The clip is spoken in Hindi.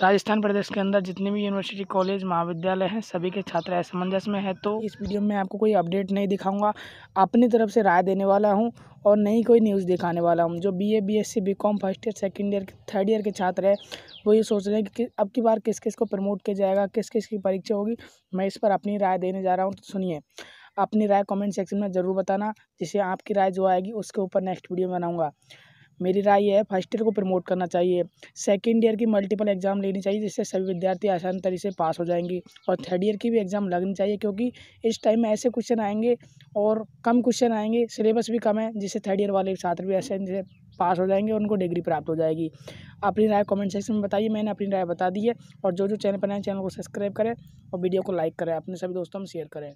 राजस्थान प्रदेश के अंदर जितने भी यूनिवर्सिटी कॉलेज महाविद्यालय हैं सभी के छात्र असमंजस में है तो इस वीडियो में आपको कोई अपडेट नहीं दिखाऊंगा अपनी तरफ से राय देने वाला हूं और नहीं कोई न्यूज़ दिखाने वाला हूं जो BA BSc BCom first year second year third year के छात्र हैं वो ये सोच रहे हैं कि अब की बार किस किस को प्रमोट किया जाएगा किस किस की परीक्षा होगी मैं इस पर अपनी राय देने जा रहा हूँ तो सुनिए अपनी राय कॉमेंट सेक्शन में ज़रूर बताना जिसे आपकी राय जो आएगी उसके ऊपर नेक्स्ट वीडियो बनाऊँगा मेरी राय यह है फर्स्ट ईयर को प्रमोट करना चाहिए सेकेंड ईयर की मल्टीपल एग्ज़ाम लेनी चाहिए जिससे सभी विद्यार्थी आसान तरीके से पास हो जाएंगे और थर्ड ईयर की भी एग्ज़ाम लगनी चाहिए क्योंकि इस टाइम में ऐसे क्वेश्चन आएंगे और कम क्वेश्चन आएंगे सिलेबस भी कम है जिससे थर्ड ईयर वाले छात्र भी ऐसे से पास हो जाएंगे और उनको डिग्री प्राप्त हो जाएगी अपनी राय कमेंट सेक्शन में बताइए मैंने अपनी राय बता दी है और जो जो चैनल पर नए चैनल को सब्सक्राइब करें और वीडियो को लाइक करें अपने सभी दोस्तों में शेयर करें